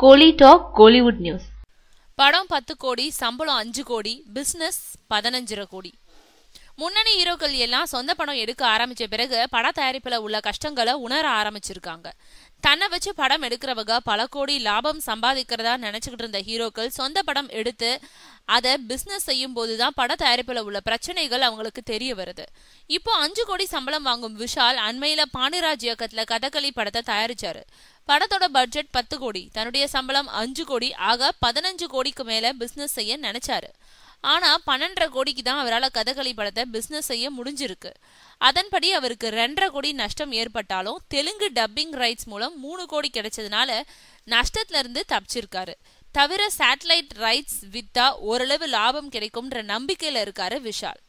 கோலி talk Kollywood news படம் பத்து கோடி சம்பளம் அஞ்சு கோடி பிஸ்னஸ் பதினஞ்சரை கோடி முன்னணி ஹீரோக்கள் எல்லாம் சொந்த படம் எடுக்க ஆரம்பிச்ச பிறகு பட தயாரிப்பில் உள்ள கஷ்டங்களை உணர ஆரம்பிச்சிருக்காங்க தன்னை வச்சு படம் எடுக்கிறவங்க பல கோடி லாபம் சம்பாதிக்கிறதா நினைச்சுக்கிட்டு இருந்த ஹீரோக்கள் சொந்த படம் எடுத்து அதை பிஸ்னஸ் செய்யும் போது தான் பட தயாரிப்பில் உள்ள பிரச்சனைகள் அவங்களுக்கு தெரிய வருது இப்போ அஞ்சு கோடி சம்பளம் வாங்கும் விஷால் அண்மையில் பாண்டிராஜ் இயக்கத்தில் கதகளி படத்தை தயாரிச்சாரு படத்தோட பட்ஜெட் பத்து கோடி தன்னுடைய சம்பளம் அஞ்சு கோடி ஆக பதினஞ்சு கோடிக்கு மேல பிசினஸ் செய்ய நினைச்சாரு ஆனா பன்னெண்டரை கோடிக்கு தான் அவரால் கதகளி படத்தை பிசினஸ் செய்ய முடிஞ்சிருக்கு அதன்படி அவருக்கு ரெண்டரை கோடி நஷ்டம் ஏற்பட்டாலும் தெலுங்கு டப்பிங் ரைட்ஸ் மூலம் மூணு கோடி கிடைச்சதுனால நஷ்டத்துல இருந்து தப்பிச்சிருக்காரு தவிர சேட்டலைட் ரைட்ஸ் வித்தா ஓரளவு லாபம் கிடைக்கும்ன்ற நம்பிக்கையில இருக்காரு விஷால்